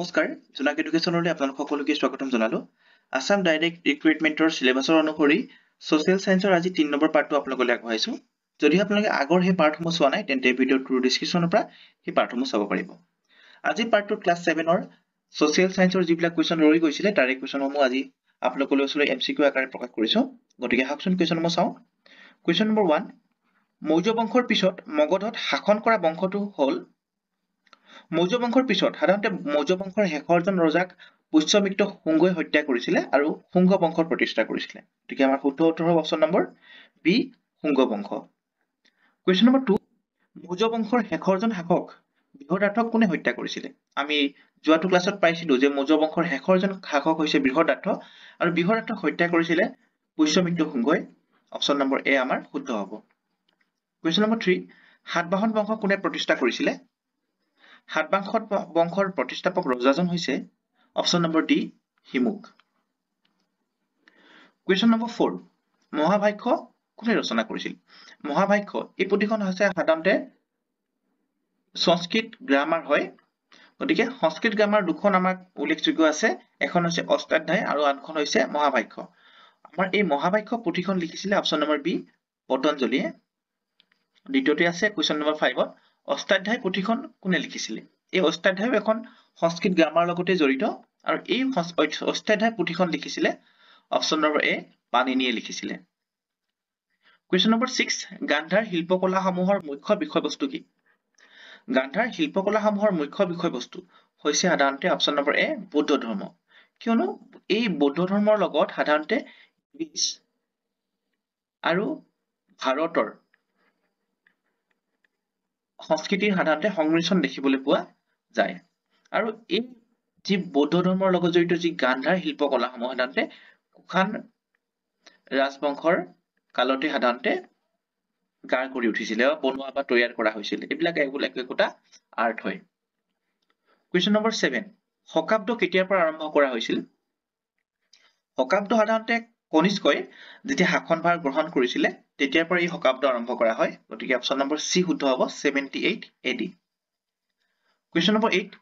নমস্কাৰ জোনাক এডুকেশ্যনলৈ আপোনালোক সকলোকে স্বাগতম জনালো আসাম ডাইৰেক্ট ৰিক্ৰুইটমেণ্টৰ চিলেবাছৰ অনুসৰি ছ'চিয়েল ছায়েন্সৰ আজি তিনি নম্বৰ পাৰ্টটো আপোনালোকলৈ আগবঢ়াইছোঁ যদি আপোনালোকে আগৰ সেই পাৰ্টসমূহ চোৱা নাই তেন্তে ভিডিঅ'টোৰ ডিছক্ৰিপশ্যনৰ পৰা সেই পাৰ্টসমূহ চাব পাৰিব আজি পাৰ্টটোত ক্লাছ ছেভেনৰ ছ'চিয়েল ছায়েন্সৰ যিবিলাক কুৱেশ্যন ৰৈ গৈছিলে তাৰে কুৱেশ্যনসমূহ আজি আপোনালোকলৈ ওচৰলৈ এম চি কিউ আকাৰে প্ৰকাশ কৰিছো গতিকে আহকচোন কুৱেশ্যনসমূহ চাওঁ কুৱেশ্যন নম্বৰ ওৱান মৌৰ্য বংশৰ পিছত মগধত শাসন কৰা বংশটো হ'ল মৌৰ্য বংশৰ পিছত সাধাৰণতে মৌৰ্য বংশৰ শেষৰজন ৰজাক পুষ্যমিত্ৰ শুংগই হত্যা কৰিছিলে আৰু শুংগ বংশৰ প্ৰতিষ্ঠা কৰিছিলে গতিকে আমাৰ শুদ্ধ উত্তৰ হ'ব অপশ্যন নম্বৰ বি শুংগ বংশ কুৱেশ্যন নম্বৰ টু মৌৰ্য বংশৰ শেষৰজন শাসক বৃহদাৰ্থক কোনে হত্যা কৰিছিলে আমি যোৱাটো ক্লাছত পাইছিলো যে মৌৰ্য বংশৰ শেষৰজন শাসক হৈছে বৃহদাৰ্থ আৰু বৃহদাৰ্থক হত্যা কৰিছিলে পুষ্যমিত্ৰ শুংগই অপশ্যন নম্বৰ এ আমাৰ শুদ্ধ হ'ব কুৱেশ্যন নম্বৰ থ্ৰী সাতবাহন বংশ কোনে প্ৰতিষ্ঠা কৰিছিলে সাতবাংশত বংশৰ প্ৰতিষ্ঠাপক ৰজাজন হৈছে অপশ্যন নম্বৰ ডি হিমুক কুৱেশ্যন নম্বৰ ফ'ৰ মহাভাষ্য কোনে ৰচনা কৰিছিল মহাভাষ্য এই পুথিখন হৈছে সাধাৰণতে সংস্কৃত গ্ৰামাৰ হয় গতিকে সংস্কৃত গ্ৰামাৰ দুখন আমাক উল্লেখযোগ্য আছে এখন হৈছে অষ্টাধ্যায় আৰু আনখন হৈছে মহাভাষ্য আমাৰ এই মহাভাষ্য পুথিখন লিখিছিলে অপশ্যন নম্বৰ বি পতঞ্জলীয়ে দ্বিতীয়তে আছে কুৱেশ্যন নম্বৰ ফাইভত অষ্টাধ্যায় পুথিখন কোনে লিখিছিলে এই অষ্টাধ্যায় এখন সংস্কৃত গ্ৰামাৰ লগতে জড়িত আৰু এই অষ্টাধ্যায় পুথিখন লিখিছিলে অপশ্যন নম্বৰ এ পানিনীয়ে লিখিছিলে কুৱেশ্যন নম্বৰ ছিক্স গান্ধাৰ শিল্পকলাসমূহৰ মুখ্য বিষয়বস্তু কি গান্ধাৰ শিল্পকলাসমূহৰ মুখ্য বিষয়বস্তু হৈছে সাধাৰণতে অপশ্যন নম্বৰ এ বৌদ্ধ ধৰ্ম কিয়নো এই বৌদ্ধ ধৰ্মৰ লগত সাধাৰণতে আৰু ভাৰতৰ সংস্কৃতিৰ সাধাৰণতে সংমিশ্ৰণ দেখিবলৈ পোৱা যায় আৰু এই যি বৌদ্ধ ধৰ্মৰ লগত জড়িত যি গান্ধাৰ শিল্পকলাসমূহ সাধাৰণতে কুশান ৰাজবংশৰ কালতে সাধাৰণতে গাৰ কৰি উঠিছিলে বনোৱা বা তৈয়াৰ কৰা হৈছিল এইবিলাক একো একোটা আৰ্ট হয় কুৱেশ্যন নম্বৰ ছেভেন শকাব্দ কেতিয়াৰ পৰা আৰম্ভ কৰা হৈছিল শকাব্দ সাধাৰণতে কনিষ্কই যেতিয়া শাসনভাৰ গ্ৰহণ কৰিছিলে তেতিয়াৰ পৰা এই শকাব্দ আৰম্ভ কৰা হয় গতিকে অপচন নম্বৰ সি শুদ্ধ হ'ব seventy eight A D question number eight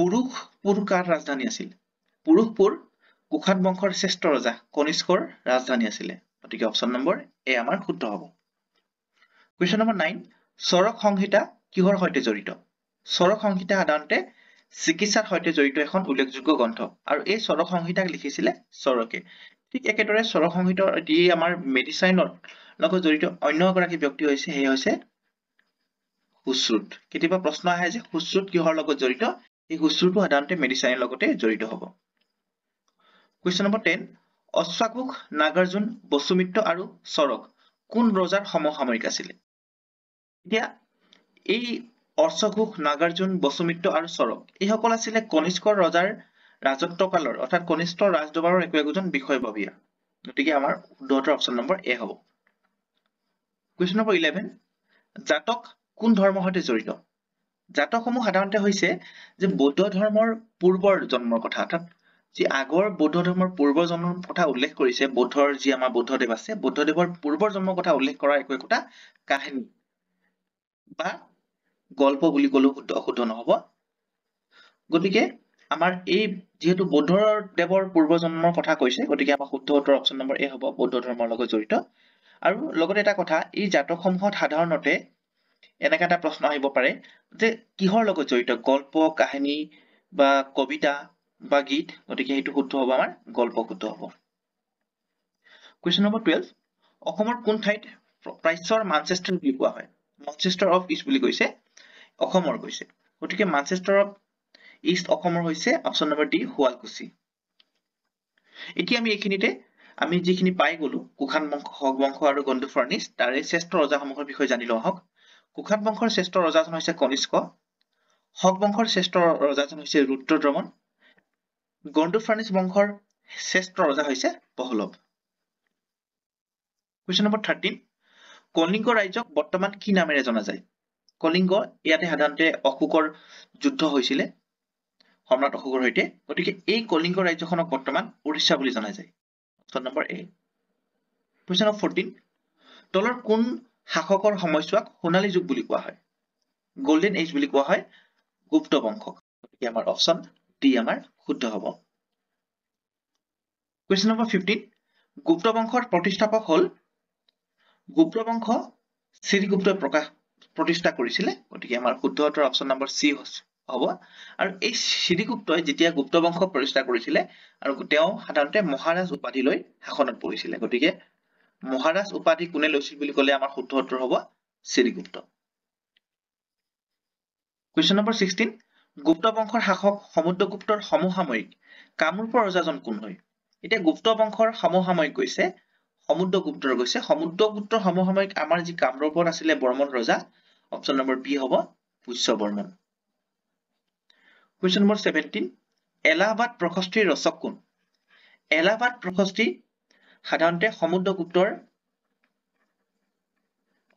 Purushapura কাৰ ৰাজধানী আছিল পুৰুষপুৰ কুশাত বংশৰ শ্ৰেষ্ঠ ৰজা কনিষ্কৰ ৰাজধানী আছিলে গতিকে অপচন নম্বৰ এ আমাৰ শুদ্ধ হ'ব কুৱেশ্যন নম্বৰ নাইন চৰক সংহিতা কিহৰ সৈতে জড়িত চৰক সংহিতা সাধাৰণতে চিকিৎসাৰ সৈতে জড়িত এখন উল্লেখযোগ্য গ্ৰন্থ আৰু এই চৰক সংহিতাক লিখিছিলে চৰকে ঠিক একেদৰে সৰ সংহিতৰ যি আমাৰ মেডিচাইনৰ লগত জড়িত অন্য এগৰাকী ব্যক্তি হৈছে সেই হৈছে সুশ্ৰুত কেতিয়াবা প্ৰশ্ন আহে যে সুশ্ৰুত কিহৰ লগত জড়িত এই সুশ্ৰুতো সাধাৰণতে মেডিচাইনৰ লগতে জড়িত হব কুৱেশ্যন নম্বৰ টেন অশ্বাকুশ নাগাৰ্জুন বসুমিত্ৰ আৰু চৰক কোন ৰজাৰ সমসামৰিক আছিলে এতিয়া এই অশ্বঘোষ নাগাৰ্জুন বসুমিত্ৰ আৰু চৰক এইসকল আছিলে কনিষ্কৰ ৰজাৰ ৰাজত্ব কালৰ অৰ্থাৎ কনিষ্ঠ ৰাজদৰবাৰৰ একো একোজন বিষয়ববীয়া গতিকে আমাৰ শুদ্ধটোৰ অপশ্যন নম্বৰ এ হ'ব কুৱেশ্যন নম্বৰ ইলেভেন জাতক কোন ধৰ্মৰ সৈতে জড়িত জাতকসমূহ সাধাৰণতে হৈছে যে বৌদ্ধ ধৰ্মৰ পূৰ্বৰ জন্মৰ কথা অৰ্থাৎ যি আগৰ বৌদ্ধ ধৰ্মৰ পূৰ্বৰ জন্মৰ কথা উল্লেখ কৰিছে বৌদ্ধৰ যি আমাৰ বৌদ্ধদেৱ আছে বৌদ্ধদেৱৰ পূৰ্বৰ জন্মৰ কথা উল্লেখ কৰা একো একোটা কাহিনী বা গল্প বুলি কলেও শুদ্ধ অশুদ্ধ নহব গতিকে আমাৰ এই যিহেতু বৌদ্ধ দেৱৰ পূৰ্বজন্মৰ কথা কৈছে গতিকে আমাৰ শুদ্ধ উত্তৰ অপশ্যন নম্বৰ এ হ'ব বৌদ্ধ ধৰ্মৰ লগত জড়িত আৰু লগতে এটা কথা এই জাতকসমূহত সাধাৰণতে এনেকুৱা এটা প্ৰশ্ন আহিব পাৰে যে কিহৰ লগত জড়িত গল্প কাহিনী বা কবিতা বা গীত গতিকে সেইটো শুদ্ধ হ'ব আমাৰ গল্প শুদ্ধ হ'ব কুৱেশ্যন নম্বৰ টুৱেলভ অসমৰ কোন ঠাইত প্ৰাচ্যৰ মানচেষ্টাৰ বুলি কোৱা হয় মানচেষ্টাৰ অফ ইষ্ট বুলি কৈছে অসমৰ কৈছে গতিকে মানচেষ্টাৰ অফ ইষ্ট অসমৰ হৈছে অপচন নম্বৰ ডি শুৱালকুছি এতিয়া আমি এইখিনিতে আমি যিখিনি পাই গলো বংশ হক বংশ আৰু গণ্ডফৰ্ণিছ তাৰে শ্ৰেষ্ঠ ৰজাসমূহৰ বিষয়ে জানি লওঁ আহক কুশান বংশৰ শ্ৰেষ্ঠ ৰজাজন হৈছে কনিষ্ক হক বংশৰ শ্ৰেষ্ঠ ৰজাজন হৈছে ৰুদ্ৰদ্ৰমন গণ্ডফাৰ্ণিছ বংশৰ শ্ৰেষ্ঠ ৰজা হৈছে Pahlava question number thirteen Kalinga ৰাজ্যক বৰ্তমান কি নামেৰে জনা যায় কলিংগ ইয়াতে সাধাৰণতে অশোকৰ যুদ্ধ হৈছিলে সম্ৰাট অশোকৰ সৈতে গতিকে এই কলিংগ ৰাজ্যখনক বৰ্তমান উৰিষ্যা বুলি জনা যায় option number A question number fourteen তলৰ কোন শাসকৰ সময়ছোৱাক সোণালী যুগ বুলি কোৱা হয় গল্ডেন এইজ বুলি কোৱা হয় গুপ্ত বংশক গতিকে আমাৰ অপশ্যন ডি আমাৰ শুদ্ধ হ'ব কুৱেশ্যন নম্বৰ ফিফটিন গুপ্ত বংশৰ প্ৰতিষ্ঠাপক হ'ল গুপ্ত বংশ শ্ৰীগুপ্তই প্ৰকাশ প্ৰতিষ্ঠা কৰিছিলে গতিকে আমাৰ শুদ্ধ উত্তৰ অপশ্যন নম্বৰ চি হব আৰু এই শ্ৰীগুপ্তই যেতিয়া গুপ্ত বংশ প্ৰতিষ্ঠা কৰিছিলে আৰু তেওঁ সাধাৰণতে মহাৰাজ উপাধি লৈ শাসনত পৰিছিলে গতিকে মহাৰাজ উপাধি কোনে লৈছিল বুলি কলে আমাৰ শুদ্ধ উত্তৰ হব Shrigupta question number sixteen Gupta বংশৰ শাসক সমুদ্ৰগুপ্তৰ সমসাময়িক কামৰূপৰ ৰজাজন কোন হয় এতিয়া গুপ্ত বংশৰ সমসাময়িক গৈছে সমুদ্ৰগুপ্তৰ গৈছে সমুদ্ৰগুপ্তৰ সমসাময়িক আমাৰ যি কামৰূপত আছিলে বৰ্মন ৰজা অপশ্যন নম্বৰ বি হব Pushya Varman question number seventeen Allahabad প্ৰশস্তিৰ ৰচক কোন এলাহাবাদ প্ৰশস্তি সাধাৰণতে সমুদ্ৰগুপ্তৰ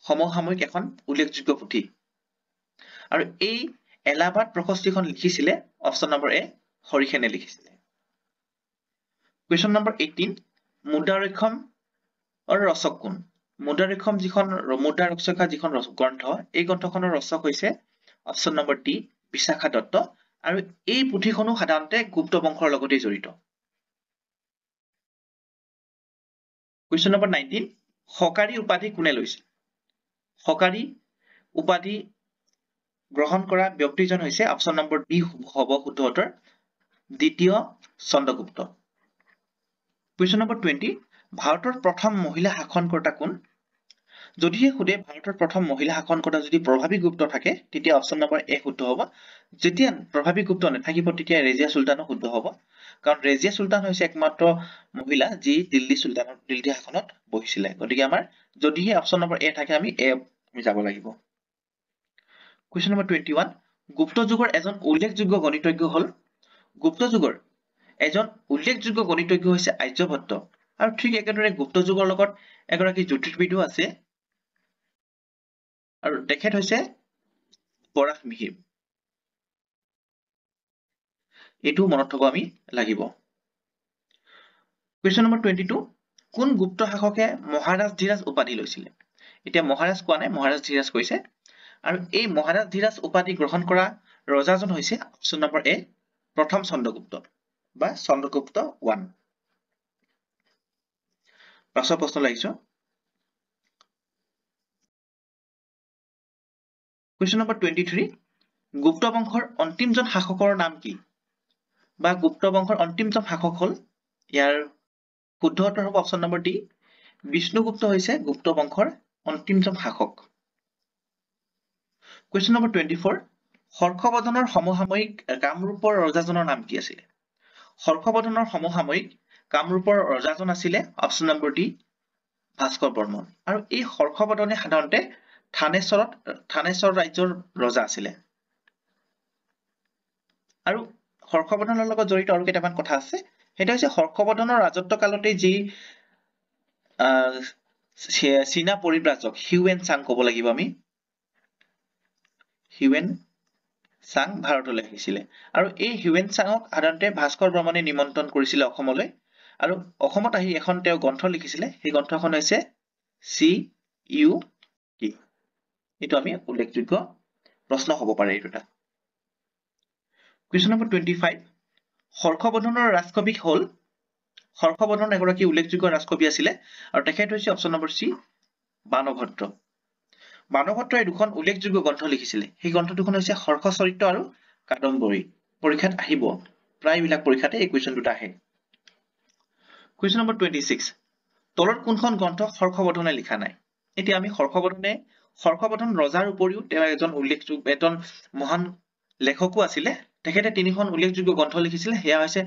সমসাময়িক এখন উল্লেখযোগ্য পুথি আৰু এই এলাহাবাদ প্ৰশস্তিখন লিখিছিলে অপশ্যন নম্বৰ এ হৰিসেনে লিখিছিলে কুৱেশ্যন নম্বৰ এইটিন মুদ্ৰাৰক্ষম ৰচক কোন মুদ্ৰাৰক্ষম যিখন মুদ্ৰাৰক্ষা যিখন গ্ৰন্থ এই গ্ৰন্থখনৰ ৰচক হৈছে option number D Vishakha Datta আৰু এই পুথিখনো সাধাৰণতে গুপ্ত বংশৰ লগতেই জড়িত কুৱেশ্যন নম্বৰ নাইনটিন সকাৰী উপাধি কোনে লৈছে সকাৰী উপাধি গ্ৰহণ কৰা ব্যক্তিজন হৈছে অপশ্যন নম্বৰ বি হব শুদ্ধ উত্তৰ দ্বিতীয় চন্দ্ৰগুপ্ত কুৱেশ্যন নম্বৰ টুৱেণ্টি ভাৰতৰ প্ৰথম মহিলা শাসনকৰ্তা কোন যদিহে সোধে ভাৰতৰ প্ৰথম মহিলা শাসনকৰ্তা যদি প্ৰভাৱী গুপ্ত থাকে তেতিয়া অপশ্যন নম্বৰ এ শুদ্ধ হ'ব যেতিয়া প্ৰভাৱী গুপ্ত নাথাকিব তেতিয়া ৰেজিয়া চুলতানো শুদ্ধ হ'ব কাৰণ ৰেজিয়া চুলতান হৈছে একমাত্ৰ মহিলা যি দিল্লী চুলতানৰ দিল্লী শাসনত বহিছিলে গতিকে আমাৰ যদিহে অপশ্যন নম্বৰ এ থাকে আমি এ আমি যাব লাগিব question number twenty one Gupta যুগৰ এজন উল্লেখযোগ্য গণিতজ্ঞ হ'ল গুপ্ত যুগৰ এজন উল্লেখযোগ্য গণিতজ্ঞ হৈছে আৰ্যভট্ট আৰু ঠিক একেদৰে গুপ্ত যুগৰ লগত এগৰাকী জ্যোতিৰ্বিদো আছে আৰু তেখেত হৈছে পৰাশ মিহিম এইটো মনত থব আমি লাগিব কুৱেশ্যন নম্বৰ টুৱেণ্টি টু কোন গুপ্ত শাসকে মহাৰাজ ধীৰাজ উপাধি লৈছিলে এতিয়া মহাৰাজ কোৱা নাই মহাৰাজ ধীৰাজ কৈছে আৰু এই মহাৰাজ ধীৰাজ উপাধি গ্ৰহণ কৰা ৰজাজন হৈছে অপশ্যন নম্বৰ এ প্ৰথম চন্দ্ৰগুপ্ত বা চন্দ্ৰগুপ্ত ওৱান পাছৰ প্ৰশ্ন লাগিছো question number twenty three Gupta वंशर अंतिम जन शासक नाम कि गुप्त वंशर अंतिम जन शासक हल यार शुद्ध उत्तर हम अपन नम्बर डी विष्णुगुप्त गुप्त वंशर अंतिम जन शासक question number twenty four Harshavardhana समसामयिक कामरूप रजाजर नाम कि हर्षवर्धन समसामयिक कामरूप रजाजन option number D Bhaskar Varman আর এই হর্ষবর্ধনে সাধারণত থানেশ্বৰত থানেশ্বৰ ৰাজ্যৰ ৰজা আছিলে আৰু হৰ্ষবৰ্ধনৰ লগত জড়িত আৰু কেইটামান কথা আছে সেইটো হৈছে হৰ্ষবৰ্ধনৰ ৰাজত্ব ৰাজত্বকালতে যি আহ চীনা পৰিব্ৰাজক হিউৱেন চাং কব লাগিব আমি হিউৱেন চাং ভাৰতলৈ আহিছিলে আৰু এই হিউৱেন চাঙক সাধাৰণতে ভাস্কৰ ভ্ৰমণে নিমন্ত্ৰণ কৰিছিলে অসমলৈ আৰু অসমত আহি এখন তেওঁ গ্ৰন্থ লিখিছিলে সেই গ্ৰন্থখন হৈছে চি ইউ কি এইটো আমি উল্লেখযোগ্য প্ৰশ্ন হ'ব পাৰে এইটো এটা কুৱেশ্যন নম্বৰ টুৱেণ্টি ফাইভ হৰ্ষবৰ্ধনৰ ৰাজকবি হ'ল হৰ্ষবৰ্ধন এগৰাকী উল্লেখযোগ্য ৰাজকবি আছিলে আৰু তেখেত হৈছে অপশ্যন নম্বৰ চি বানভদ্ৰ বানভদ্ৰই দুখন উল্লেখযোগ্য গ্ৰন্থ লিখিছিলে সেই গ্ৰন্থ দুখন হৈছে হৰ্ষ চৰিত্ৰ আৰু কাদম্বৰী পৰীক্ষাত আহিব প্ৰায়বিলাক পৰীক্ষাতে এই কুৱেশ্যন দুটা আহে কুৱেশ্যন নম্বৰ টুৱেণ্টি ছিক্স তলত কোনখন গ্ৰন্থ হৰ্ষবৰ্ধনে লিখা নাই এতিয়া আমি হৰ্ষবৰ্ধনে সৰ্ষবৰ্ধন ৰজাৰ উপৰিও তেওঁ এজন উল্লেখযোগ্য এজন মহান লেখকো আছিলে তেখেতে তিনিখন উল্লেখযোগ্য গ্ৰন্থ লিখিছিলে সেয়া হৈছে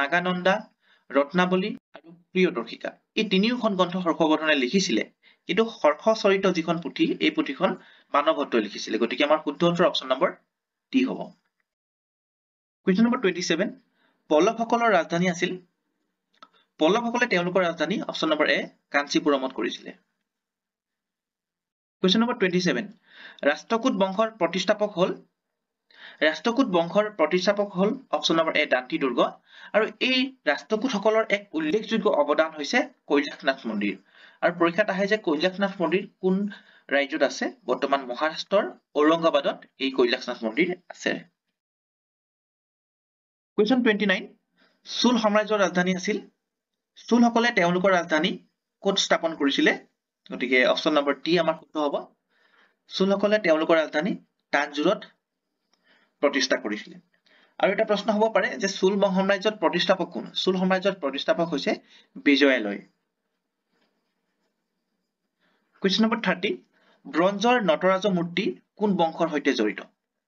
নাগানন্দা ৰত্নাৱলী আৰু প্ৰিয়দৰ্শিকা এই তিনিওখন গ্ৰন্থ হৰ্ষবৰ্ধনে লিখিছিলে কিন্তু হৰ্ষ চৰিত যিখন পুথি এই পুথিখন মানভট্টই লিখিছিলে গতিকে আমাৰ শুদ্ধ উত্তৰ অপশ্যন নম্বৰ টি হব কুৱেশ্যন নম্বৰ টুৱেণ্টি ছেভেন পল্লৱসকলৰ ৰাজধানী আছিল পল্লৱসকলে তেওঁলোকৰ ৰাজধানী অপশ্যন নম্বৰ এ কাঞ্চীপুৰমত কৰিছিলে Question number 27. Rastakut Bonghor Protistapok Hol. Rastakut Bonghor Protistapok Hol. Option number A. Danti Durga. Aru A. Rastakut Hokolor Ek Ulik Jugo Abodan Hose. Koyaknath Mundir. Aru Prokata has a Koyaknath Mundir Kun Raju Dase. Bottoman Moharastor. Olongabadot. E. Koyaknath Mundir. Asse. Question 29. Sul Hamrajo Razdani Asil. Sul Hokolet Eulukor Razdani. Kot Stapon Kurisile. গতিকে option number D আমাৰ শুদ্ধ হ'ব চুনসকলে তেওঁলোকৰ ৰাজধানী তাঞ্জোৰত প্ৰতিষ্ঠা কৰিছিলে আৰু এটা প্ৰশ্ন হ'ব পাৰে যে চুল সাম্ৰাজ্যত প্ৰতিষ্ঠাপক কোন চুল সাম্ৰাজ্যত প্ৰতিষ্ঠাপক হৈছে বিজয়ালয় কুৱেশ্যন নম্বৰ থাৰ্টি ব্ৰঞ্জৰ নটৰাজ মূৰ্তি কোন বংশৰ সৈতে জড়িত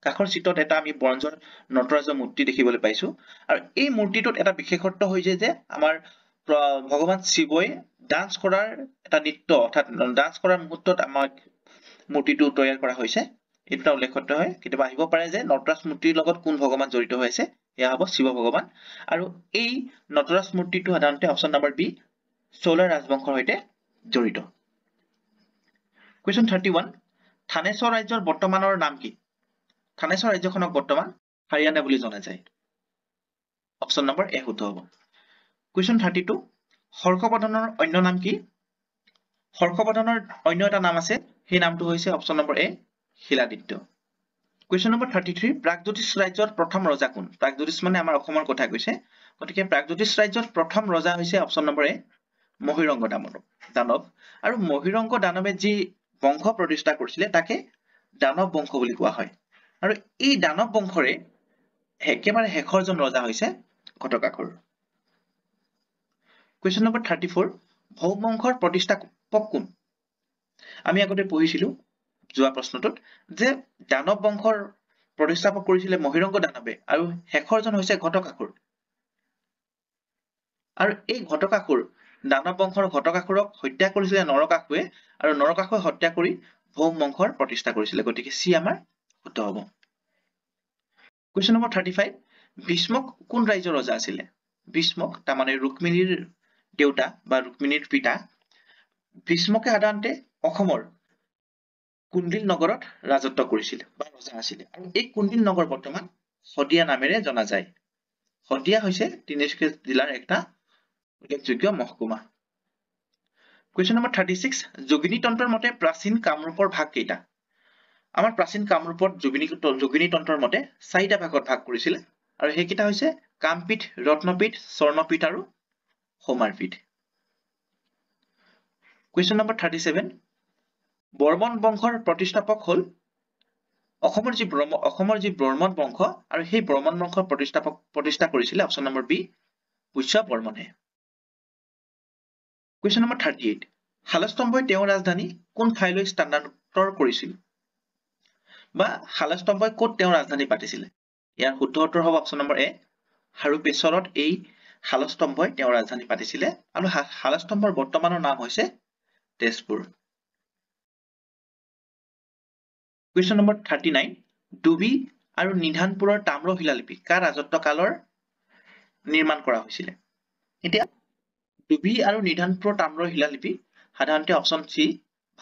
কাষৰ চিটত এটা আমি ব্ৰঞ্জৰ নটৰাজৰ মূৰ্তি দেখিবলৈ পাইছো আৰু এই মূৰ্তিটোত এটা বিশেষত্ব হৈছে যে আমাৰ ভগৱান শিৱই ডান্স কৰাৰ এটা নৃত্য অৰ্থাৎ ডান্স কৰাৰ মুহূৰ্তত আমাক মূৰ্তিটো তৈয়াৰ কৰা হৈছে এইটো এটা উল্লেখত হয় কেতিয়াবা আহিব পাৰে যে নটৰাজ মূৰ্তিৰ লগত কোন ভগৱান জড়িত হৈ আছে সেয়া হ'ব শিৱ ভগৱান আৰু এই নটৰাজ মূৰ্তিটো সাধাৰণতে অপচন নাম্বাৰ বি চৌলা ৰাজবংশৰ সৈতে জড়িত কুৱেশ্যন থাৰ্টি ওৱান থানেশ্বৰ ৰাজ্যৰ বৰ্তমানৰ নাম কি থানেশ্বৰ ৰাজ্যখনক বৰ্তমান হাৰিয়ানা বুলি জনা যায় অপশ্যন নম্বৰ এ শুদ্ধ হ'ব কুৱেশ্যন থাৰ্টি টু হৰ্ষবৰ্ধনৰ অন্য নাম কি হৰ্ষবৰ্ধনৰ অন্য এটা নাম আছে সেই নামটো হৈছে option number A Shiladitya question number thirty three Pragjyotisha ৰাজ্যৰ প্ৰথম ৰজা কোন প্ৰাগজ্যোতিষ মানে আমাৰ অসমৰ কথা কৈছে গতিকে প্ৰাগজ্যোতিষ ৰাজ্যৰ প্ৰথম ৰজা হৈছে অপশ্যন নম্বৰ এ মহীৰংগ দামৰ দানৱ আৰু মহীৰংগ দানৱে যি বংশ প্ৰতিষ্ঠা কৰিছিলে তাকে দানৱ বংশ বুলি কোৱা হয় আৰু এই দানৱ বংশৰে একেবাৰে শেষৰজন ৰজা হৈছে Ghatakasura question number thirty four Bhauma বংশৰ প্ৰতিষ্ঠাপক কোন আমি আগতে পঢ়িছিলো যোৱা প্ৰশ্নটোত যে দানৱ বংশৰ প্ৰতিষ্ঠাপক কৰিছিলে মহীৰংগ দানৱে আৰু শেষৰজন হৈছে ঘটকাসুৰ আৰু এই ঘটকাসুৰ দানৱ বংশৰ ঘটকাসুৰক হত্যা কৰিছিলে নৰকাসুৰে আৰু নৰকাসুৱে হত্যা কৰি ভৌম বংশৰ প্ৰতিষ্ঠা কৰিছিলে গতিকে চি আমাৰ শুদ্ধ হব question number thirty five Bhishmaka কোন ৰাজ্যৰ ৰজা আছিলে ভীষ্মক তাৰমানে ৰুক্মিণীৰ দেউতা বা ৰুক্মিণীৰ পিতা ভীষ্মকে সাধাৰণতে অসমৰ কুণ্ডিল নগৰত ৰাজত্ব কৰিছিল বা ৰজা আছিল আৰু এই কুণ্ডিল নগৰ বৰ্তমান শদিয়া নামেৰে জনা যায় শদিয়া হৈছে তিনিচুকীয়া জিলাৰ এটা উল্লেখযোগ্য মহকুমা কুৱেশ্যন নম্বৰ থাৰ্টি ছিক্স যোগিনী তন্ত্ৰৰ মতে প্ৰাচীন কামৰূপৰ ভাগ কেইটা আমাৰ প্ৰাচীন কামৰূপত যোগিনী যোগিনী তন্ত্ৰৰ মতে চাৰিটা ভাগত ভাগ কৰিছিলে আৰু সেইকেইটা হৈছে কামপীঠ ৰত্নপীঠ স্বৰ্ণপীঠ আৰু homerfeed. Question number 37. Bourbon bonkhor protistapok hol. Akhomarji Akhomarji Bourbon bonkho. Aru hei Bourbon bonkhor protistapok protista kori chile. Option number B. Pusha Bourbon hai. Question number 38. Halastomboy teo razdhani kun thailo standard tor kori chile. Ba halastomboy kot teo razdhani pati chile. Yaar hutto hotor hob option number A. Haru pesorot A. শালস্তম্ভই তেওঁ ৰাজধানী পাতিছিলে আৰু শালস্তম্ভৰ বৰ্তমানৰ নাম হৈছে Tezpur question number thirty nine Dubi আৰু নিধানপুৰৰ তাম্ৰ শিলালিপি কাৰ ৰাজত্ব কালৰ নিৰ্মাণ কৰা হৈছিলে এতিয়া ডুবি আৰু নিধানপুৰৰ তাম্ৰ শিলালিপি সাধাৰণতে অপশ্যন চি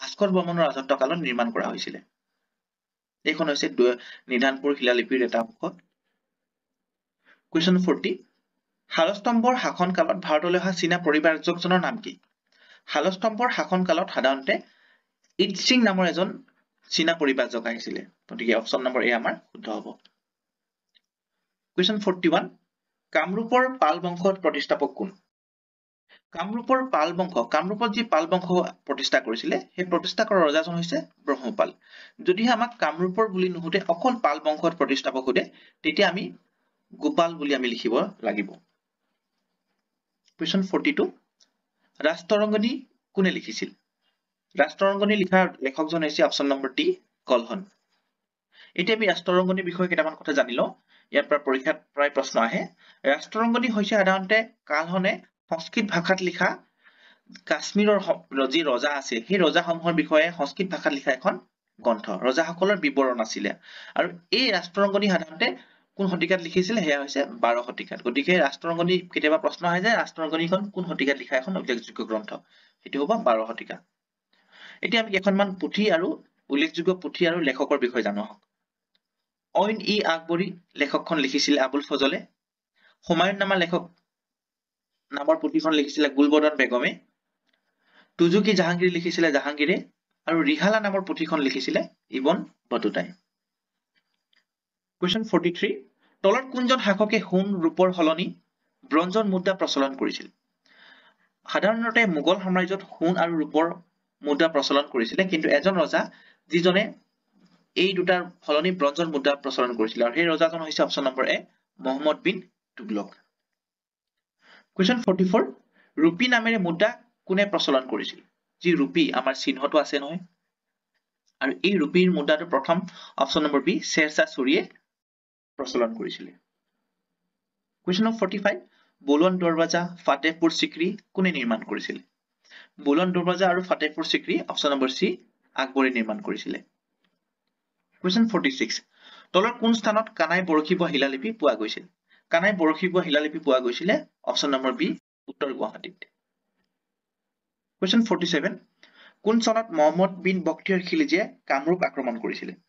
ভাস্কৰ বৰ্মনৰ ৰাজত্ব কালত নিৰ্মাণ কৰা হৈছিলে এইখন হৈছে নিধানপুৰ শিলালিপিৰ এটা অংশ কুৱেশ্যন ফৰ্টি হালস্তম্ভৰ শাসনকালত ভাৰতলৈ অহা চীনা পৰিবাৰজনৰ নাম কি হালস্তম্ভৰ শাসনকালত সাধাৰণতে ইটছিং নামৰ এজন চীনা পৰিবাৰজক আহিছিলে গতিকে অপশ্যন নম্বৰ এ আমাৰ শুদ্ধ হ'ব কুৱেশ্যন ফৰ্টি ওৱান কামৰূপৰ পাল বংশত প্ৰতিষ্ঠাপক কোন কামৰূপৰ পাল বংশ কামৰূপত যি পাল বংশ প্ৰতিষ্ঠা কৰিছিলে সেই প্ৰতিষ্ঠা কৰা ৰজাজন হৈছে ব্ৰহ্মপাল যদিহে আমাক কামৰূপৰ বুলি নুসোধে অকল পাল বংশত প্ৰতিষ্ঠাপক সোধে তেতিয়া আমি গোপাল বুলি আমি লিখিব লাগিব কুৱেশ্যন ফৰ্টি টু ৰাষ্ট্ৰৰংগনি কোনে লিখিছিল ৰাষ্ট্ৰৰংগনি লিখা লেখকজন হৈছে অপশ্যন নম্বৰ টি কলহন এতিয়া আমি ৰাষ্ট্ৰৰংগনিৰ বিষয়ে কেইটামান কথা জানিলো ইয়াৰ পৰা পৰীক্ষাত প্ৰায় প্ৰশ্ন আহে ৰাষ্ট্ৰৰংগনি হৈছে সাধাৰণতে কালহনে সংস্কৃত ভাষাত লিখা কাশ্মীৰৰ যি ৰজা আছিল সেই ৰজাসমূহৰ বিষয়ে সংস্কৃত ভাষাত লিখা এখন গ্ৰন্থ ৰজাসকলৰ বিৱৰণ আছিলে আৰু এই ৰাষ্ট্ৰৰংগনি সাধাৰণতে কোন শতিকাত লিখিছিল সেয়া হৈছে বাৰ শতিকাত গটিকে ৰাষ্ট্ৰগণি কেতিয়াবা প্ৰশ্ন আহে যে ৰাষ্ট্ৰগণিখন কোন শতিকাত লিখা এখন উল্লেখযোগ্য গ্ৰন্থ সেইটো হ'ব বাৰ শতিকা এতিয়া আমি কেইখনমান পুথি আৰু উল্লেখযোগ্য পুথি আৰু লেখকৰ বিষয়ে জানো আহক অইন ই আকবৰী লেখকখন লিখিছিলে আবুল ফজলে হুমায়ুন নামা লেখক নামৰ পুথিখন লিখিছিলে গুলবৰ্ণ বেগমে তুজুকী জাহাংগীৰ লিখিছিলে জাহাংগীৰে আৰু ৰিহালা নামৰ পুথিখন লিখিছিলে ইবন বটুতাই কুৱেশ্যন ফৰ্টি থ্ৰী তলত কোনজন শাসকে সোণ ৰূপৰ সলনি ব্ৰঞ্জৰ মুদ্ৰা প্ৰচলন কৰিছিল সাধাৰণতে মোগল সাম্ৰাজ্যত সোণ আৰু ৰূপৰ মুদ্ৰা প্ৰচলন কৰিছিলে কিন্তু এজন ৰজা যিজনে এই দুটাৰ সলনি ব্ৰঞ্জৰ মুদ্ৰা প্ৰচলন কৰিছিলে আৰু সেই ৰজাজন হৈছে option number A Muhammad bin Tughlaq question forty four rupee নামেৰে মুদ্ৰা কোনে প্ৰচলন কৰিছিল যি ৰূপী আমাৰ চিহ্নটো আছে নহয় আৰু এই ৰূপীৰ মুদ্ৰাটো প্ৰথম অপশ্যন নম্বৰ বি শ্বেৰশ্বাহ চুৰিয়ে প্ৰচলন কৰিছিলে question number forty five Buland Darwaza Fatehpur Sikri কোনে নিৰ্মাণ কৰিছিল বলৱন দৰৱাজা আৰু Fatehpur Sikri option number C আকবৰে নিৰ্মাণ কৰিছিলে কুৱেশ্যন ফৰ্টি ছিক্স তলৰ কোন স্থানত কানাই বৰশী বোৱা শিলালিপি পোৱা গৈছিল কানাই বৰশী বোৱা শিলালিপি পোৱা গৈছিলে অপশ্যন নম্বৰ বি উত্তৰ গুৱাহাটীত কুৱেশ্যন ফৰ্টি ছেভেন কোন চনত মহম্মদ বিন বক্তিয়াৰ খিলিজীয়ে কামৰূপ আক্ৰমণ কৰিছিলে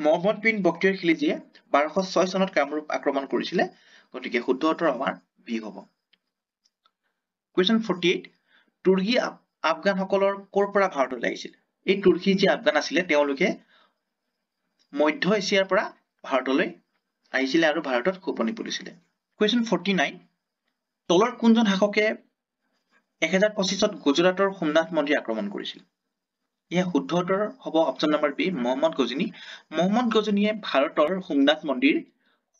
মহম্মদ বিন বক্তিয়াৰ খিলিজিয়ে বাৰশ ছয় চনত কামৰূপ আক্ৰমণ কৰিছিলে গতিকে শুদ্ধ উত্তৰ আমাৰ ভি হব কুয়েশন ফৰ্টি এইট তুৰ্কী আফগানসকলৰ কৰ পৰা ভাৰতলৈ আহিছিল এই তুৰ্কি যি আফগান আছিলে তেওঁলোকে মধ্য এছিয়াৰ পৰা ভাৰতলৈ আহিছিলে আৰু ভাৰতত খোপনি পুলিছিল কুৱেশ্যন ফৰ্টি নাইন তলৰ কোনজন শাসকে এহেজাৰ হাজাৰ পঁচিছত গুজৰাটৰ সোমনাথ মন্দিৰ আক্ৰমণ কৰিছিল ইয়া শুদ্ধ উত্তৰ হ'ব option number B Muhammad Ghazni Muhammad গজনীয়ে ভাৰতৰ সোমনাথ মন্দিৰ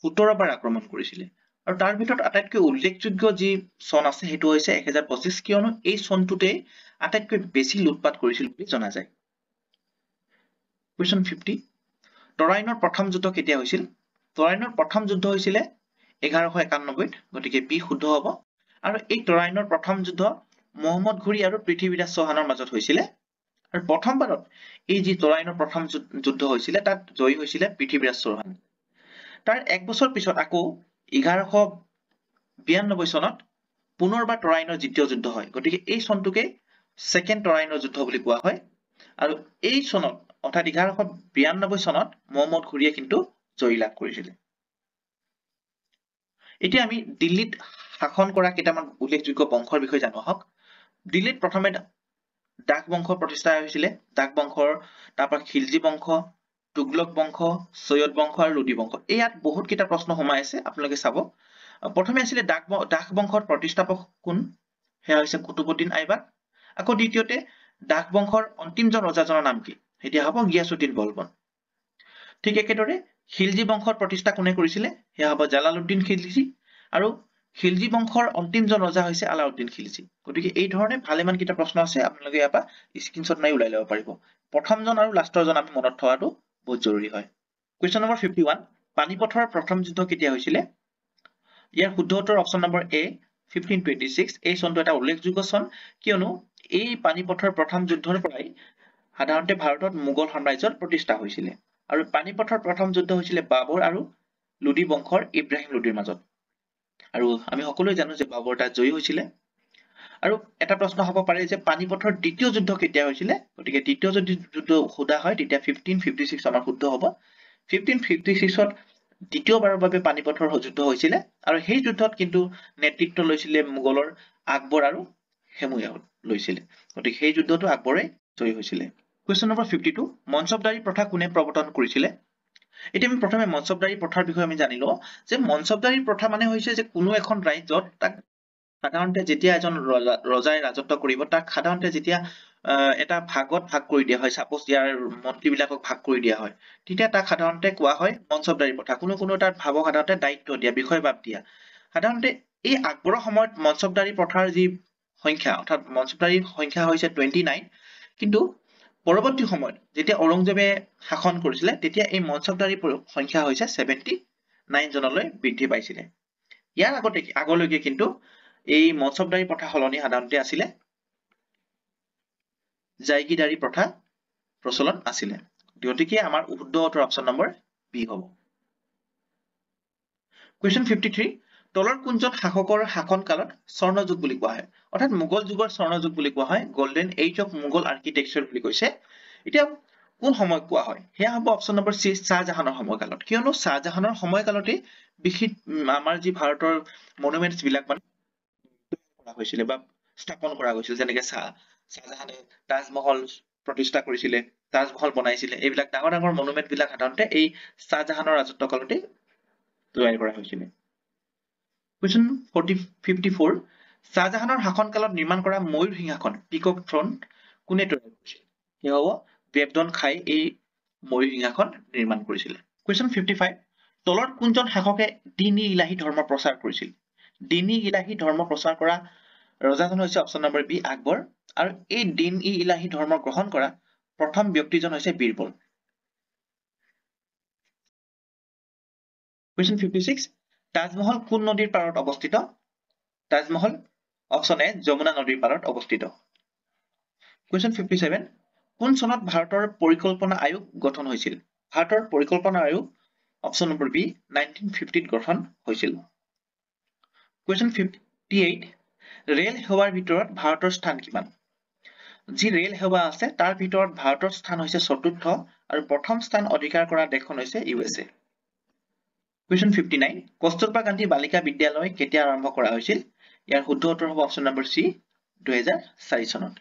সোতৰবাৰ আক্ৰমণ কৰিছিলে আৰু তাৰ ভিতৰত আটাইতকৈ উল্লেখযোগ্য যি চন আছে সেইটো হৈছে এহেজাৰ পঁচিছ কিয়নো এই চনটোতে আটাইতকৈ বেছি লুটপাত কৰিছিল বুলি জনা যায় কুৱেশ্যন ফিফটি তৰাইনৰ প্ৰথম যুদ্ধ কেতিয়া হৈছিল তৰাইনৰ প্ৰথম যুদ্ধ হৈছিলে এঘাৰশ একানব্বৈত গতিকে বি শুদ্ধ হ'ব আৰু এই তৰাইনৰ প্ৰথম যুদ্ধ মহম্মদ ঘূৰি আৰু পৃথিৱীৰাজ চৌহানৰ মাজত হৈছিলে আৰু প্ৰথমবাৰত এই যি তৰাইনৰ প্ৰথম যুদ্ধ হৈছিলে তাত জয়ী হৈছিলে পৃথিৱীৰাজ চৌহান তাৰ এক বছৰ পিছত আকৌ এঘাৰশ বিৰান্নব্বৈ চনত পুনৰবাৰ তৰাইনৰ দ্বিতীয় যুদ্ধ হয় গতিকে এই চনটোকে ছেকেণ্ড তৰাইনৰ যুদ্ধ বুলি কোৱা হয় আৰু এই চনত অৰ্থাৎ এঘাৰশ বিৰান্নব্বৈ চনত মহম্মদ ঘূৰীয়ে কিন্তু জয়ী লাভ কৰিছিলে এতিয়া আমি দিল্লীত শাসন কৰা কেইটামান উল্লেখযোগ্য বংশৰ বিষয়ে জানো আহক দিল্লীত প্ৰথমে ডাক বংশ প্ৰতিষ্ঠা হৈছিলে ডাক বংশৰ তাৰপৰা খিলজি বংশ তুগলক বংশ চৈয়দ বংশ আৰু লুডি বংশ ইয়াত কেইটা প্ৰশ্ন সোমাই আছে আপোনালোকে চাব প্ৰথমে আছিলে ডাক ডাক বংশৰ প্ৰতিষ্ঠাপক কোন সেয়া হৈছে কুটুবুদ্দিন আইবাক আকৌ দ্বিতীয়তে ডাক বংশৰ অন্তিমজন ৰজাজনৰ নাম কি সেতিয়া হ'ব গিয়াছুদ্দিন বলবন ঠিক একেদৰে খিলজি বংশৰ প্ৰতিষ্ঠা কোনে কৰিছিলে সেয়া হ'ব জালালুদ্দিন খিলজি আৰু খিলজি বংশৰ অন্তিমজন ৰজা হৈছে আলাউদ্দিন খিলজি গতিকে এই ধৰণে ভালেমান কেইটা প্ৰশ্ন আছে আপোনালোকে ইয়াৰ পৰা স্ক্ৰীনশ্বট মাৰি ওলাই ল'ব পাৰিব প্ৰথমজন আৰু লাষ্টৰজন আমি মনত থকাটো বহুত জৰুৰী হয় কুৱেশ্যন নম্বৰ ফিফটি ওৱান পানীপথৰ প্ৰথম যুদ্ধ কেতিয়া হৈছিলে ইয়াৰ শুদ্ধ উত্তৰ option number A fifteen twenty six এই চনটো এটা উল্লেখযোগ্য চন কিয়নো এই পানীপথৰ প্ৰথম যুদ্ধৰ পৰাই সাধাৰণতে ভাৰতত মোগল সাম্ৰাজ্যৰ প্ৰতিষ্ঠা হৈছিলে আৰু পানীপথৰ প্ৰথম যুদ্ধ হৈছিলে বাবৰ আৰু লুডি বংশৰ ইব্ৰাহিম লুডিৰ মাজত আৰু আমি সকলোৱে জানো যে বাবৰ তাত জয়ী হৈছিলে আৰু এটা প্ৰশ্ন হ'ব পাৰে যে পানীপথৰ দ্বিতীয় যুদ্ধ কেতিয়া হৈছিলে গতিকে দ্বিতীয় যদি যুদ্ধ সোধা হয় তেতিয়া ফিফটিন ফিফটি ছিক্স আমাৰ শুদ্ধ হ'ব ফিফটিন ফিফটি ছিক্সত দ্বিতীয়বাৰৰ বাবে পানীপথৰ যুদ্ধ হৈছিলে আৰু সেই যুদ্ধত কিন্তু নেতৃত্ব লৈছিলে মোগলৰ আকবৰ আৰু হেমুয়া লৈছিলে গতিকে সেই যুদ্ধটো আকবৰে জয়ী হৈছিলে question number fifty two Mansabdari প্ৰথা কোনে প্ৰৱৰ্তন কৰিছিলে এতিয়া আমি প্ৰথমে মনসবদাৰী প্ৰথাৰ বিষয়ে আমি জানিলো যে মনসবদাৰী প্ৰথা মানে হৈছে যে কোনো এখন ৰাজ্যত তাক সাধাৰণতে যেতিয়া এজন ৰজাই ৰাজত্ব কৰিব তাক সাধাৰণতে যেতিয়া এটা ভাগত ভাগ কৰি দিয়া হয় সাপোজ ইয়াৰ মন্ত্ৰী মন্ত্ৰীবিলাকক ভাগ কৰি দিয়া হয় তেতিয়া তাক সাধাৰণতে কোৱা হয় মনসবদাৰী প্ৰথা কোনো কোনো তাৰ ভাৱক সাধাৰণতে দায়িত্ব দিয়া বিষয় বিষয়ভাৱ দিয়া সাধাৰণতে এই আকবৰৰ সময়ত মনসবদাৰী প্ৰথাৰ যি সংখ্যা অৰ্থাৎ মনসবদাৰীৰ সংখ্যা হৈছে টুৱেণ্টি নাইন কিন্তু পৰৱৰ্তী সময়ত যেতিয়া ঔৰংজেবে শাসন কৰিছিলে তেতিয়া এই মনচবদাৰী সংখ্যা হৈছে ছেভেণ্টি নাইন জনলৈ বৃদ্ধি পাইছিলে ইয়াৰ আগতে আগলৈকে কিন্তু এই মনচবদাৰী প্ৰথা সলনি সাধাৰণতে আছিলে জাইকিদাৰী প্ৰথা প্ৰচলন আছিলে গতিকে আমাৰ শুদ্ধ অপশ্যন নম্বৰ বি হ'ব কুৱেশ্যন ফিফটি থ্ৰী তলৰ কুঞ্জত শাসকৰ শাসনকালত স্বৰ্ণযুগ বুলি কোৱা হয় অৰ্থাৎ মোগল যুগৰ স্বৰ্ণযুগ বুলি কোৱা হয় golden age of Mughal architecture বুলি কৈছে এতিয়া কোন সময়ত কোৱা হয় সেয়া হব অপশ্যন নম্বৰ চি শ্বাহজাহানৰ সময়কালত কিয়নো শ্বাহজাহানৰ সময়কালতেই বিশেষ আমাৰ যি ভাৰতৰ মনুমেণ্টছ বিলাক মানে কৰা হৈছিলে বা স্থাপন কৰা হৈছিলে যেনেকে চাহ শ্বাহজাহানে তাজমহল প্ৰতিষ্ঠা কৰিছিলে তাজমহল বনাইছিলে এইবিলাক ডাঙৰ ডাঙৰ বিলাক সাধাৰণতে এই শ্বাহজাহানৰ ৰাজত্বকালতেই তৈয়াৰ কৰা হৈছিলে question 54 sajahanor hakon kalot nirman kara moyur hingakon peacock throne kune toyar korisil ki hobo bebdon khai ei moyur hingakon nirman korisil question 55 tolor kunjon hakoke dini ilahi dharma prosar korisil dini ilahi dharma prosar kara raja jon hoise option number b akbar aru ei dini ilahi dharma grohon kara prathom byakti jon hoise birbol question 56 Taj Mahal কোন নদীৰ পাৰত অৱস্থিত Taj Mahal option A Yamuna নদীৰ পাৰত অৱস্থিত question fifty seven কোন চনত ভাৰতৰ পৰিকল্পনা আয়োগ গঠন হৈছিল ভাৰতৰ পৰিকল্পনা আয়োগ অপশ্যন নম্বৰ বি নাইনটিন ফিফটিত গঠন হৈছিল কুৱেশ্যন ফিফটি এইট ৰেল সেৱাৰ ভিতৰত ভাৰতৰ স্থান কিমান যি ৰেল সেৱা আছে তাৰ ভিতৰত ভাৰতৰ স্থান হৈছে চতুৰ্থ আৰু প্ৰথম স্থান অধিকাৰ কৰা দেশখন হৈছে U S A Question 59. Kostopa Gandhi Balika Bidyaloy Ketya Aramha Kora Hoi Chil. Yair Hudho Otor Hoa Option Number C. 2004 Sari Sonot.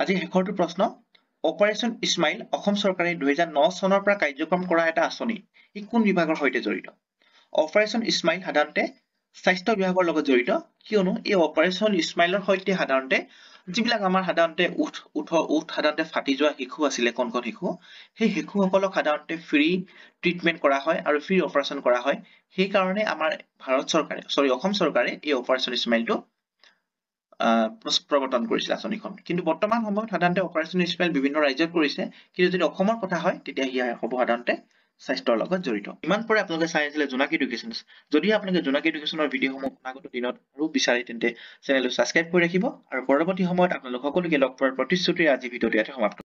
Aji Operation Ismail Akham Sarkari 2009 Sonot Pra Kajokam Kora Aeta Asoni. Ikkun Vibhagar Hoi Te Zorito. Operation Ismail Hadante Saishto Vibhagar Loga Zorito. Kiyonu? E Operation Ismail Hoi Te Hadante যিবিলাক আমাৰ সাধাৰণতে উঠ উঠ উঠ সাধাৰণতে ফাটি যোৱা শিশু আছিলে কণ কণ শিশু সেই শিশুসকলক সাধাৰণতে ফ্ৰী ট্ৰিটমেণ্ট কৰা হয় আৰু ফ্ৰী অপাৰেশ্যন কৰা হয় সেইকাৰণে আমাৰ ভাৰত চৰকাৰে চৰি অসম চৰকাৰে এই অপাৰেশ্যন স্মাইলটো প্ৰৱৰ্তন কৰিছিলে আঁচনিখন কিন্তু বৰ্তমান সময়ত সাধাৰণতে অপাৰেশ্যন স্মাইল বিভিন্ন ৰাজ্যত কৰিছে কিন্তু যদি অসমৰ কথা হয় তেতিয়া সেয়া হ'ব সাধাৰণতে স্বাস্থ্যৰ লগত জড়িত ইমান পৰে আপোনালোকে চাই আছিলে জোনাকী এডুকেশ্যনছ যদি আপোনালোকে জোনাকী এডুকেশ্যনৰ ভিডিঅ'সমূহ অনাগত দিনত আৰু বিচাৰে তেন্তে চেনেলটো ছাবস্ক্ৰাইব কৰি ৰাখিব আৰু পৰৱৰ্তী সময়ত আপোনালোক সকলোকে লগ পোৱাৰ প্ৰতিশ্ৰুতিৰে আজি ভিডিঅ'টো ইয়াতে সমাপ্ত